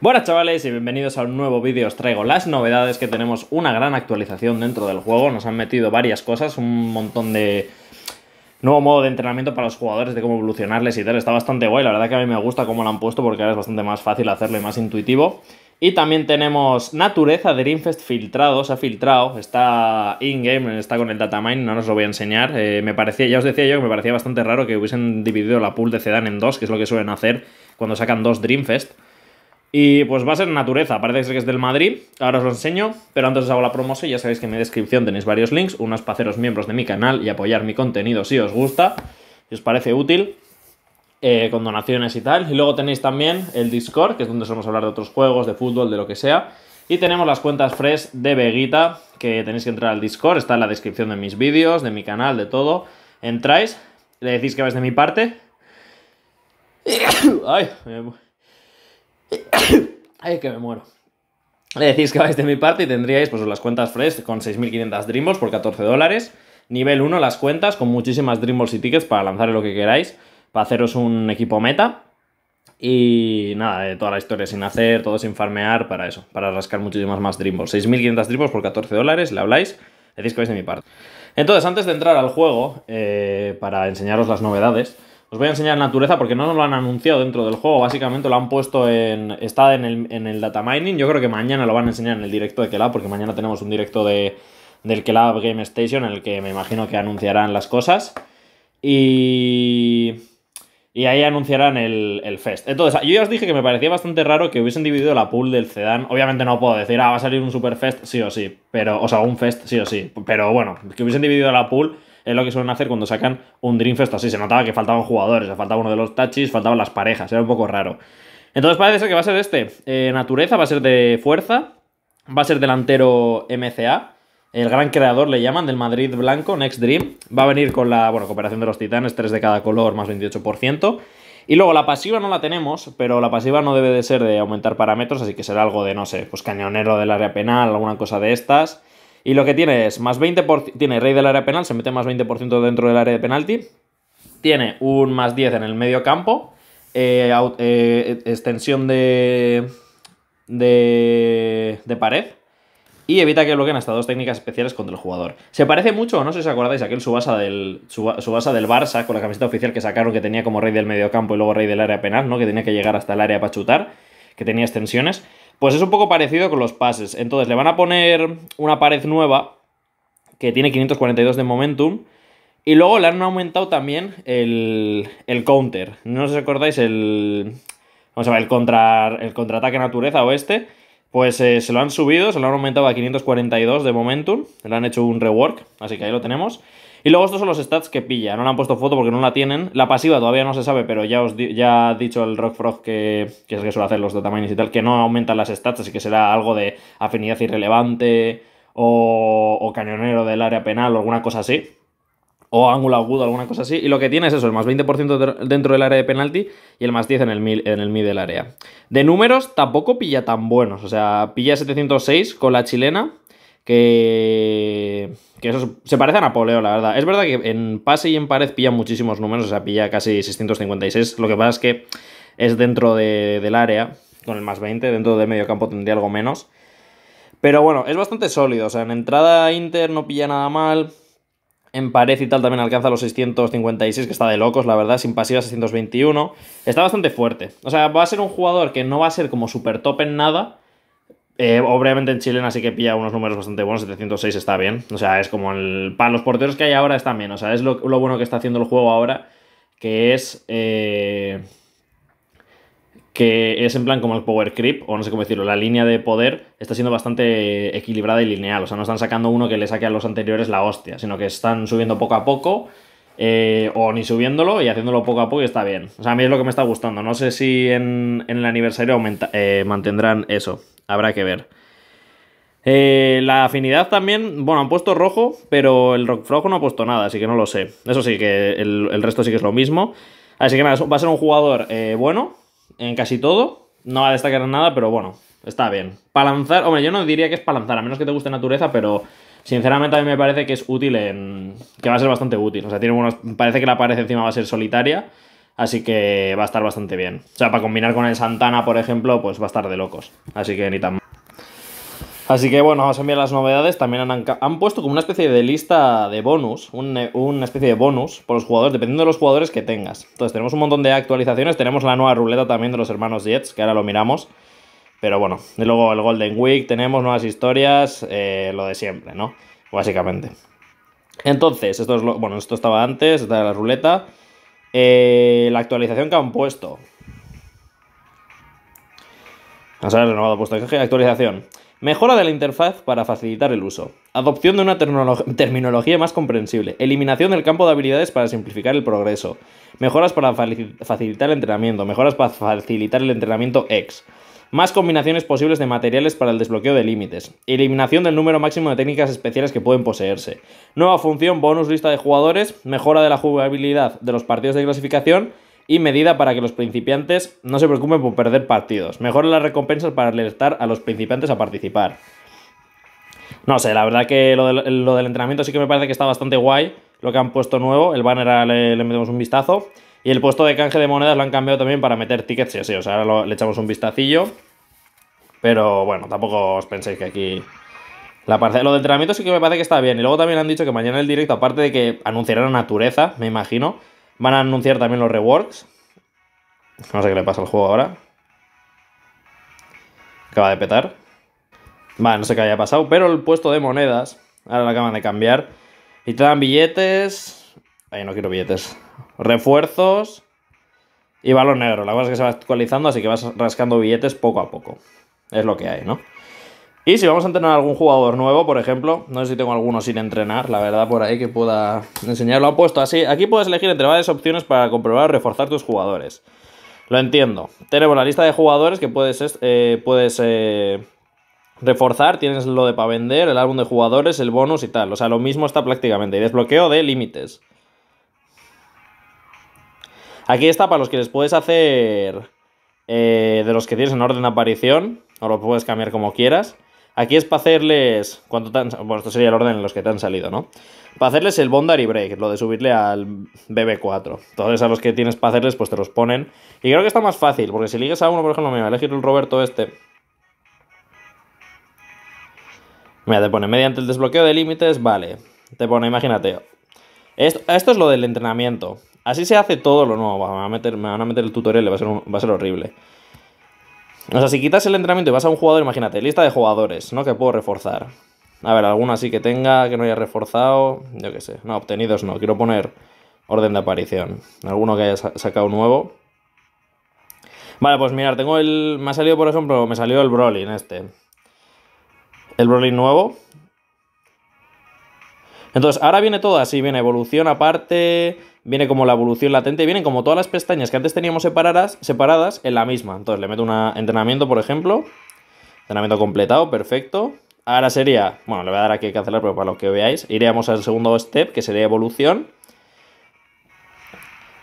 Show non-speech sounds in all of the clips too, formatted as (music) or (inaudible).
Buenas chavales y bienvenidos a un nuevo vídeo, os traigo las novedades que tenemos una gran actualización dentro del juego, nos han metido varias cosas, un montón de nuevo modo de entrenamiento para los jugadores, de cómo evolucionarles y tal, está bastante guay, la verdad que a mí me gusta cómo lo han puesto porque ahora es bastante más fácil hacerlo y más intuitivo. Y también tenemos Natureza Dreamfest filtrado, se ha filtrado, está in-game, está con el datamine, no os lo voy a enseñar. Eh, me parecía, ya os decía yo que me parecía bastante raro que hubiesen dividido la pool de Zedan en dos, que es lo que suelen hacer cuando sacan dos Dreamfest. Y pues va a ser natureza, parece que es del Madrid, ahora os lo enseño, pero antes os hago la promoción, ya sabéis que en mi descripción tenéis varios links, unos para haceros miembros de mi canal y apoyar mi contenido si os gusta, si os parece útil, eh, con donaciones y tal. Y luego tenéis también el Discord, que es donde a hablar de otros juegos, de fútbol, de lo que sea. Y tenemos las cuentas fresh de Veguita, que tenéis que entrar al Discord, está en la descripción de mis vídeos, de mi canal, de todo. Entráis, le decís que vais de mi parte. (coughs) Ay, Ay, que me muero. Le decís que vais de mi parte y tendríais pues, las cuentas Fresh con 6.500 Dreamballs por 14 dólares. Nivel 1 las cuentas con muchísimas Dreamballs y tickets para lanzar lo que queráis, para haceros un equipo meta. Y nada, de toda la historia sin hacer, todo sin farmear, para eso, para rascar muchísimas más Dreamballs. 6.500 Dreamballs por 14 dólares, le habláis, decís que vais de mi parte. Entonces, antes de entrar al juego, eh, para enseñaros las novedades, os voy a enseñar naturaleza porque no nos lo han anunciado dentro del juego. Básicamente lo han puesto en. Está en el, data mining. Yo creo que mañana lo van a enseñar en el directo de Kelab porque mañana tenemos un directo de, del Kelab Game Station en el que me imagino que anunciarán las cosas. Y. Y ahí anunciarán el, Fest. Entonces, yo ya os dije que me parecía bastante raro que hubiesen dividido la pool del Zedan. Obviamente no puedo decir, ah, va a salir un Super Fest, sí o sí. Pero, o sea, un Fest, sí o sí. Pero bueno, que hubiesen dividido la pool es lo que suelen hacer cuando sacan un dream Dreamfest así. Se notaba que faltaban jugadores, faltaba uno de los tachis, faltaban las parejas, era un poco raro. Entonces parece que va a ser este. Eh, natureza, va a ser de fuerza, va a ser delantero MCA. El gran creador le llaman, del Madrid Blanco, Next Dream. Va a venir con la bueno, cooperación de los titanes, 3 de cada color, más 28%. Y luego la pasiva no la tenemos, pero la pasiva no debe de ser de aumentar parámetros, así que será algo de, no sé, pues cañonero del área penal, alguna cosa de estas. Y lo que tiene es más 20%, tiene rey del área penal, se mete más 20% dentro del área de penalti, tiene un más 10 en el medio campo, eh, eh, extensión de, de, pared, y evita que bloqueen hasta dos técnicas especiales contra el jugador. Se parece mucho, no sé si os acordáis, aquel Subasa del, Subasa del Barça con la camiseta oficial que sacaron que tenía como rey del mediocampo y luego rey del área penal, ¿no? Que tenía que llegar hasta el área para chutar, que tenía extensiones. Pues es un poco parecido con los pases. Entonces le van a poner una pared nueva que tiene 542 de momentum. Y luego le han aumentado también el, el counter. No os acordáis el. Vamos a ver, el, contra, el contraataque naturaleza oeste. Pues eh, se lo han subido, se lo han aumentado a 542 de momentum. Le han hecho un rework, así que ahí lo tenemos. Y luego estos son los stats que pilla. No le han puesto foto porque no la tienen. La pasiva todavía no se sabe, pero ya os ya ha dicho el Rock Frog que, es que suele hacer los tamaños y tal, que no aumentan las stats, así que será algo de afinidad irrelevante o, cañonero del área penal o alguna cosa así o ángulo agudo, alguna cosa así. Y lo que tiene es eso, el más 20% dentro del área de penalti y el más 10 en el, en el mid del área. De números tampoco pilla tan buenos, o sea, pilla 706 con la chilena, que, que eso se parece a Napoleón, la verdad. Es verdad que en pase y en pared pilla muchísimos números, o sea, pilla casi 656. Lo que pasa es que es dentro del área, con el más 20, dentro de medio campo tendría algo menos. Pero bueno, es bastante sólido, o sea, en entrada Inter no pilla nada mal. En pared y tal también alcanza los 656, que está de locos, la verdad, sin pasiva 621. Está bastante fuerte. O sea, va a ser un jugador que no va a ser como super top en nada, eh, obviamente en Chile, así que pilla unos números bastante buenos. 706 está bien. O sea, es como el. Para los porteros que hay ahora están bien. O sea, es lo, bueno que está haciendo el juego ahora. Que es. Eh, que es en plan como el power creep, o no sé cómo decirlo, la línea de poder está siendo bastante equilibrada y lineal. O sea, no están sacando uno que le saque a los anteriores la hostia, sino que están subiendo poco a poco. Eh, o ni subiéndolo y haciéndolo poco a poco y está bien. O sea, a mí es lo que me está gustando. No sé si en, en el aniversario mantendrán eso habrá que ver. Eh, la afinidad también, bueno, han puesto rojo, pero el rock no ha puesto nada, así que no lo sé. Eso sí, que el, resto sí que es lo mismo. Así que nada, va a ser un jugador eh, bueno en casi todo. No va a destacar en nada, pero bueno, está bien. Palanzar, hombre, yo no diría que es palanzar, a menos que te guste naturaleza, pero sinceramente a mí me parece que es útil en... que va a ser bastante útil. O sea, tiene parece que la pared encima va a ser solitaria. Así que va a estar bastante bien. O sea, para combinar con el Santana, por ejemplo, pues va a estar de locos. Así que ni tan Así que bueno, vamos a enviar las novedades. También han, puesto como una especie de lista de bonus, una especie de bonus por los jugadores, dependiendo de los jugadores que tengas. Entonces tenemos un montón de actualizaciones, tenemos la nueva ruleta también de los hermanos Jets, que ahora lo miramos. Pero bueno, y luego el Golden Week, tenemos nuevas historias, eh, lo de siempre, ¿no? Básicamente. Entonces, esto es lo, bueno, esto estaba antes, esta era la ruleta. Eh, la actualización que han puesto. a renovado puesto. Actualización. Mejora de la interfaz para facilitar el uso. Adopción de una terminología más comprensible. Eliminación del campo de habilidades para simplificar el progreso. Mejoras para facilitar el entrenamiento. Mejoras para facilitar el entrenamiento X más combinaciones posibles de materiales para el desbloqueo de límites, eliminación del número máximo de técnicas especiales que pueden poseerse, nueva función bonus lista de jugadores, mejora de la jugabilidad de los partidos de clasificación y medida para que los principiantes no se preocupen por perder partidos, mejora las recompensas para alertar a los principiantes a participar. No sé, la verdad que lo, del entrenamiento sí que me parece que está bastante guay, lo que han puesto nuevo, el banner le, le metemos un vistazo. Y el puesto de canje de monedas lo han cambiado también para meter tickets y así. O sea, ahora le echamos un vistacillo. Pero bueno, tampoco os penséis que aquí. La parte de lo del entrenamiento sí que me parece que está bien. Y luego también han dicho que mañana el directo, aparte de que anunciarán la Natureza, me imagino, van a anunciar también los reworks. No sé qué le pasa al juego ahora. Acaba de petar. Vale, no sé qué haya pasado, pero el puesto de monedas, ahora lo acaban de cambiar. Y te dan billetes. Ay, no quiero billetes. Refuerzos. Y balón negro. La cosa es que se va actualizando, así que vas rascando billetes poco a poco es lo que hay, ¿no? Y si vamos a entrenar a algún jugador nuevo, por ejemplo, no sé si tengo alguno sin entrenar, la verdad, por ahí que pueda enseñarlo Lo han puesto así. Aquí puedes elegir entre varias opciones para comprobar o reforzar tus jugadores. Lo entiendo. Tenemos la lista de jugadores que puedes, eh, puedes eh, reforzar. Tienes lo de para vender, el álbum de jugadores, el bonus y tal. O sea, lo mismo está prácticamente. Y desbloqueo de límites. Aquí está para los que les puedes hacer... Eh, de los que tienes en orden de aparición o lo puedes cambiar como quieras. Aquí es para hacerles. tan, bueno, esto sería el orden en los que te han salido, ¿no? Para hacerles el Bondary Break, lo de subirle al BB4. Entonces, a los que tienes para hacerles, pues te los ponen. Y creo que está más fácil, porque si ligas a uno, por ejemplo, me voy a elegir el Roberto este. Mira, te pone mediante el desbloqueo de límites, vale. Te pone, imagínate. Esto, esto es lo del entrenamiento. Así se hace todo lo nuevo. Me van a meter, van a meter el tutorial, va a ser, va a ser horrible. O sea, si quitas el entrenamiento y vas a un jugador, imagínate, lista de jugadores, ¿no? Que puedo reforzar. A ver, alguno sí que tenga, que no haya reforzado, yo qué sé. No, obtenidos no, quiero poner orden de aparición. Alguno que haya sacado nuevo. Vale, pues mirar, tengo el... Me ha salido, por ejemplo, me salió el Brolin este. El Brolin nuevo. Entonces, ahora viene todo así, viene evolución aparte, viene como la evolución latente, vienen como todas las pestañas que antes teníamos separadas, separadas en la misma. Entonces, le meto un entrenamiento, por ejemplo. Entrenamiento completado, perfecto. Ahora sería, bueno, le voy a dar aquí a cancelar, pero para lo que veáis, iríamos al segundo step, que sería evolución.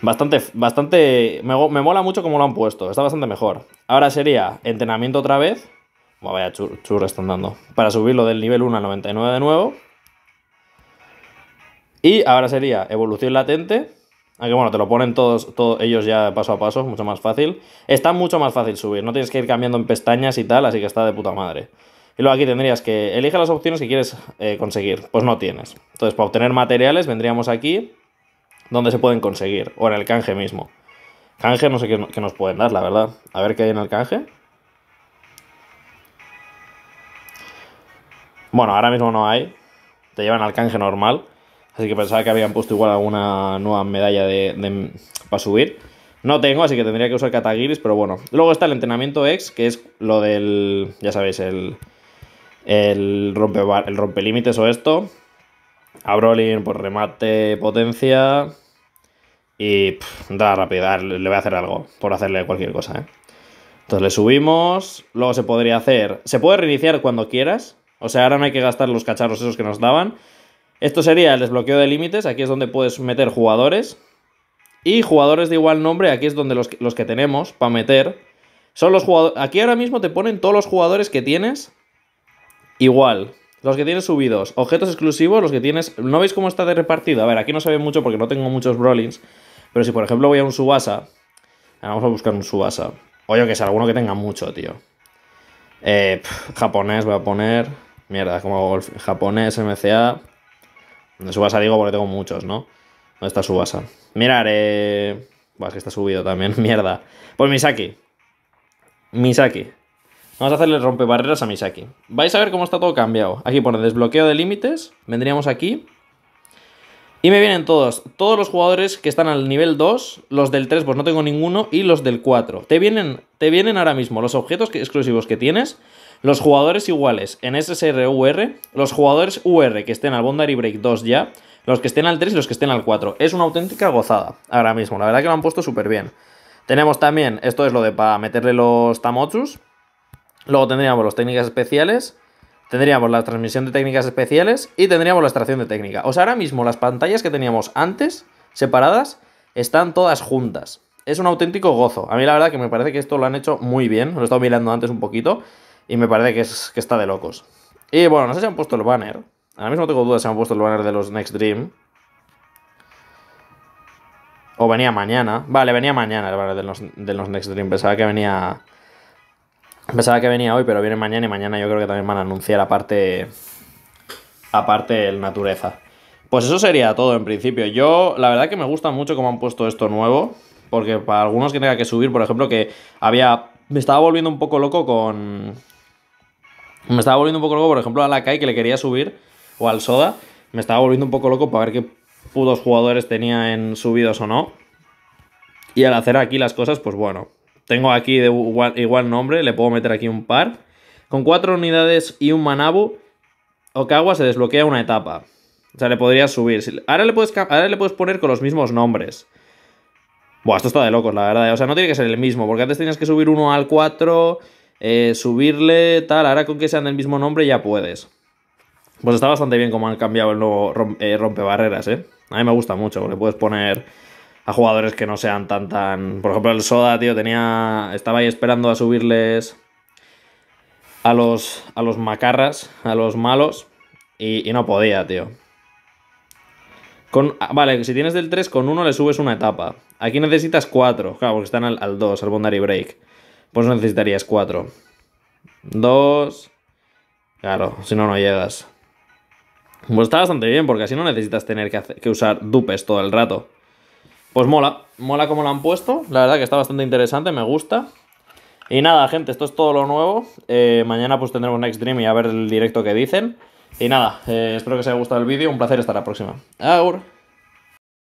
Bastante, bastante, me, mola mucho como lo han puesto, está bastante mejor. Ahora sería entrenamiento otra vez. Bueno, vaya churras están dando. Para subirlo del nivel 1 al 99 de nuevo. Y ahora sería evolución latente. Aunque bueno, te lo ponen todos, todos ellos ya paso a paso, mucho más fácil. Está mucho más fácil subir, no tienes que ir cambiando en pestañas y tal, así que está de puta madre. Y luego aquí tendrías que elige las opciones que quieres eh, conseguir. Pues no tienes. Entonces, para obtener materiales, vendríamos aquí donde se pueden conseguir. O en el canje mismo. Canje, no sé qué, qué nos pueden dar, la verdad. A ver qué hay en el canje. Bueno, ahora mismo no hay. Te llevan al canje normal. Así que pensaba que habían puesto igual alguna nueva medalla de, para subir. No tengo, así que tendría que usar Kataguiris, pero bueno. Luego está el entrenamiento ex, que es lo del. Ya sabéis, el. El, rompe, el o esto. A Brolin, pues remate, potencia. Y da rápida, le voy a hacer algo por hacerle cualquier cosa. ¿eh? Entonces le subimos. Luego se podría hacer. Se puede reiniciar cuando quieras. O sea, ahora no hay que gastar los cacharros esos que nos daban. Esto sería el desbloqueo de límites, aquí es donde puedes meter jugadores. Y jugadores de igual nombre, aquí es donde los, que, tenemos para meter. Son los jugadores. Aquí ahora mismo te ponen todos los jugadores que tienes igual. Los que tienes subidos, objetos exclusivos, los que tienes. ¿No veis cómo está de repartido? A ver, aquí no se ve mucho porque no tengo muchos Brawlings. Pero si por ejemplo voy a un Subasa. Ah, vamos a buscar un Subasa. O que sea alguno que tenga mucho, tío. Eh, japonés voy a poner. Mierda, como hago japonés, MCA. De Subasa digo porque tengo muchos, ¿no? ¿Dónde está Subasa? Mirar, eh... Buah, es que está subido también, (laughs) mierda. Pues Misaki. Misaki. Vamos a hacerle rompebarreras a Misaki. Vais a ver cómo está todo cambiado. Aquí pone desbloqueo de límites. Vendríamos aquí. Y me vienen todos. Todos los jugadores que están al nivel 2. Los del 3, pues no tengo ninguno. Y los del 4. Te vienen, te vienen ahora mismo los objetos que, exclusivos que tienes. Los jugadores iguales en SSR UR, los jugadores UR que estén al Boundary Break 2 ya, los que estén al 3 y los que estén al 4. Es una auténtica gozada ahora mismo, la verdad que lo han puesto súper bien. Tenemos también, esto es lo de para meterle los tamotsus. Luego tendríamos las técnicas especiales, tendríamos la transmisión de técnicas especiales y tendríamos la extracción de técnica. O sea, ahora mismo las pantallas que teníamos antes, separadas, están todas juntas. Es un auténtico gozo. A mí la verdad que me parece que esto lo han hecho muy bien. Lo he estado mirando antes un poquito. Y me parece que, es, está de locos. Y bueno, no sé si han puesto el banner. Ahora mismo tengo dudas si han puesto el banner de los Next Dream. O venía mañana. Vale, venía mañana el banner de los, de los Next Dream. Pensaba que venía. Pensaba que venía hoy, pero viene mañana y mañana yo creo que también van a anunciar aparte. Aparte el natureza. Pues eso sería todo en principio. Yo, la verdad que me gusta mucho cómo han puesto esto nuevo. Porque para algunos que tenga que subir, por ejemplo, que había. Me estaba volviendo un poco loco con. Me estaba volviendo un poco loco, por ejemplo, a la Kai que le quería subir, o al Soda. Me estaba volviendo un poco loco para ver qué putos jugadores tenía en subidos o no. Y al hacer aquí las cosas, pues bueno. Tengo aquí de igual, nombre, le puedo meter aquí un par. Con cuatro unidades y un Manabu, Okawa se desbloquea una etapa. O sea, le podrías subir. Ahora le puedes, le puedes poner con los mismos nombres. Buah, esto está de locos, la verdad. Eh. O sea, no tiene que ser el mismo, porque antes tenías que subir uno al 4, eh, subirle tal, ahora con que sean del mismo nombre ya puedes. Pues está bastante bien como han cambiado el nuevo rompe eh, barreras rompebarreras, ¿eh? A mí me gusta mucho, le puedes poner a jugadores que no sean tan tan... Por ejemplo, el Soda, tío, tenía... Estaba ahí esperando a subirles a los, a los macarras, a los malos, y, no podía, tío. Con, ah, vale, si tienes del 3, con 1 le subes una etapa. Aquí necesitas 4, claro, porque están al, al 2, al Boundary Break pues necesitarías 4. 2. Claro, si no, no llegas. Pues está bastante bien, porque así no necesitas tener que, usar dupes todo el rato. Pues mola, mola como lo han puesto. La verdad que está bastante interesante, me gusta. Y nada, gente, esto es todo lo nuevo. Eh, mañana pues tendremos Next Dream y a ver el directo que dicen. Y nada, eh, espero que os haya gustado el vídeo. Un placer estar la próxima. ¡Aur!